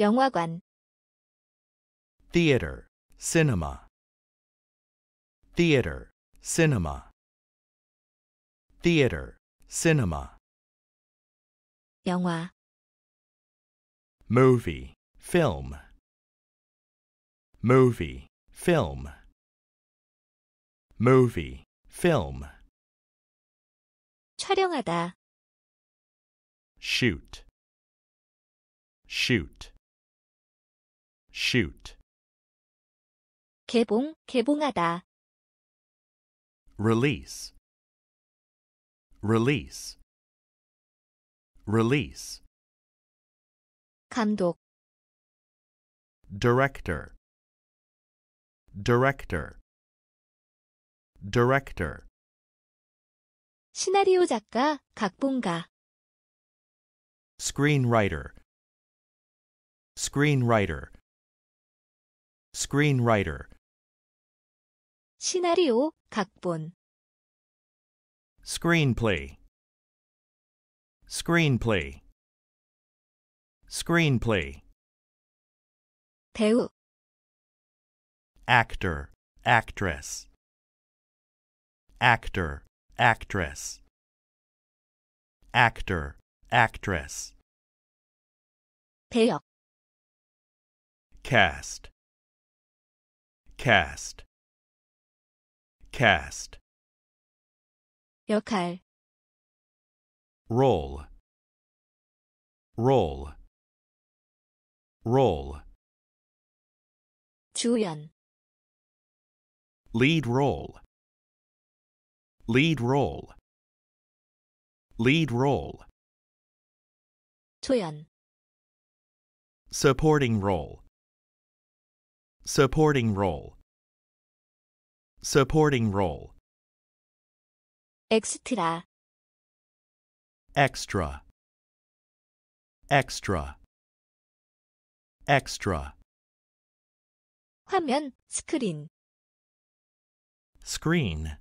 영화관 theater cinema theater cinema theater cinema 영화 movie film movie film movie film 촬영하다 shoot shoot shoot. 개봉, 개봉하다. release release release 감독 director director director 시나리오 작가, 각본가 screenwriter screenwriter screenwriter 시나리오, 각본 screenplay screenplay screenplay 배우 actor actress actor actress actor actress 배역 cast cast cast 역할 roll roll roll 주연 lead role lead role lead role 초연 supporting role Supporting role. Supporting role. Extra. Extra. Extra. Extra. 화면, Screen. Screen.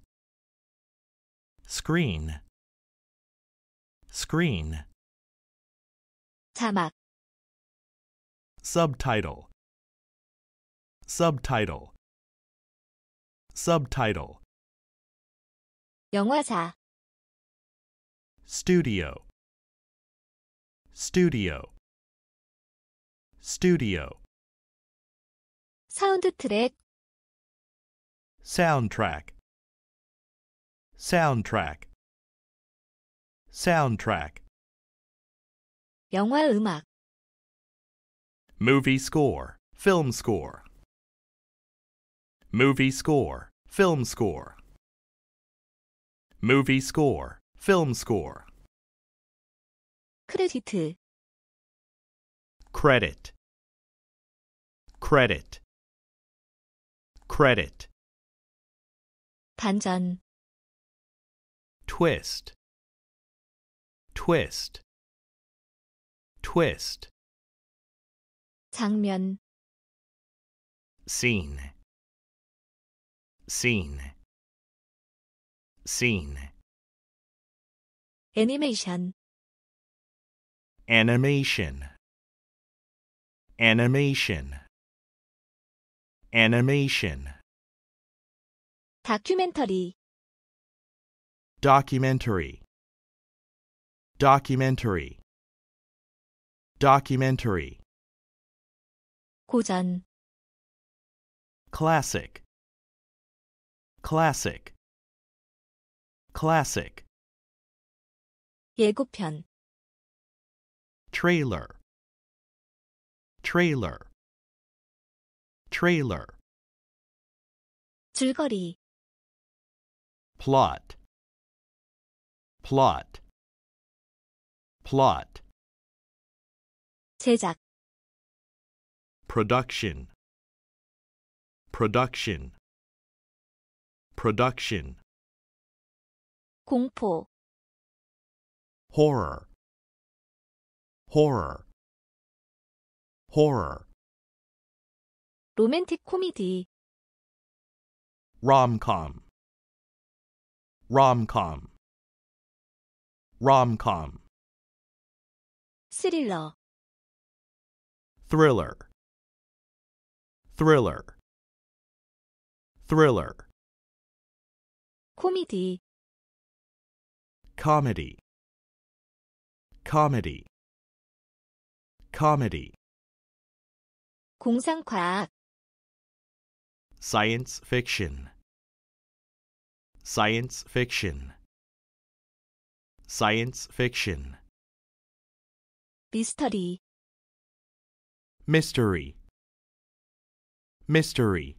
Screen. 자막. Subtitle subtitle subtitle 영화사 studio studio studio 사운드 soundtrack soundtrack soundtrack 영화 음악 movie score film score Movie score, film score. Movie score, film score. Credit. credit credit credit 반전 twist twist twist 장면 scene scene scene Animation. animation animation animation Documentary. documentary documentary documentary 고전 classic classic classic 예고편 trailer trailer trailer 줄거리 plot plot plot 제작 production production production 공포 horror horror horror 로맨틱 코미디 rom-com rom-com rom-com 스릴러 thriller thriller thriller 코미디 comedy comedy comedy 공상과학 science fiction science fiction science fiction Mystery. mystery mystery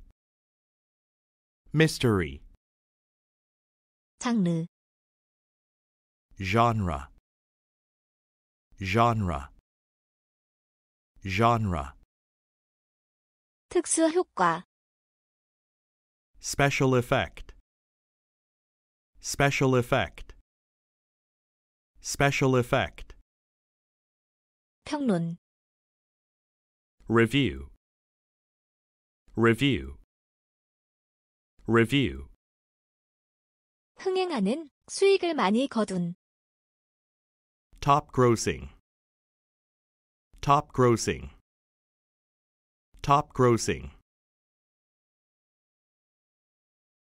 mystery 장르 genre genre genre 특수 효과 special effect special effect special effect 평론 review review review 흥행하는 수익을 많이 거둔 top grossing top grossing top grossing